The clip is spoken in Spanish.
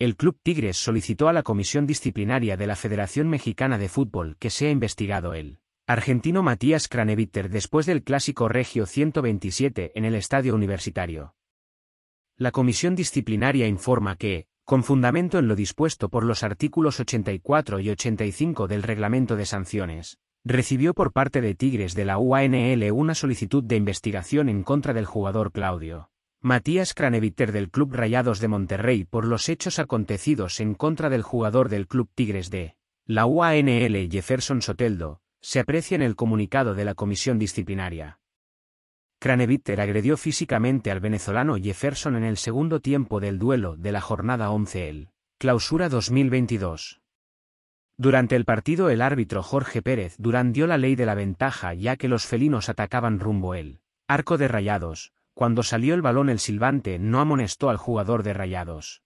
el Club Tigres solicitó a la Comisión Disciplinaria de la Federación Mexicana de Fútbol que sea investigado el argentino Matías Craneviter después del clásico Regio 127 en el Estadio Universitario. La Comisión Disciplinaria informa que, con fundamento en lo dispuesto por los artículos 84 y 85 del Reglamento de Sanciones, recibió por parte de Tigres de la UANL una solicitud de investigación en contra del jugador Claudio Matías Craneviter del Club Rayados de Monterrey por los hechos acontecidos en contra del jugador del Club Tigres de la UANL Jefferson Soteldo, se aprecia en el comunicado de la comisión disciplinaria. Craneviter agredió físicamente al venezolano Jefferson en el segundo tiempo del duelo de la jornada 11 el Clausura 2022. Durante el partido el árbitro Jorge Pérez Durán dio la ley de la ventaja ya que los felinos atacaban rumbo el arco de rayados, cuando salió el balón el silbante no amonestó al jugador de Rayados.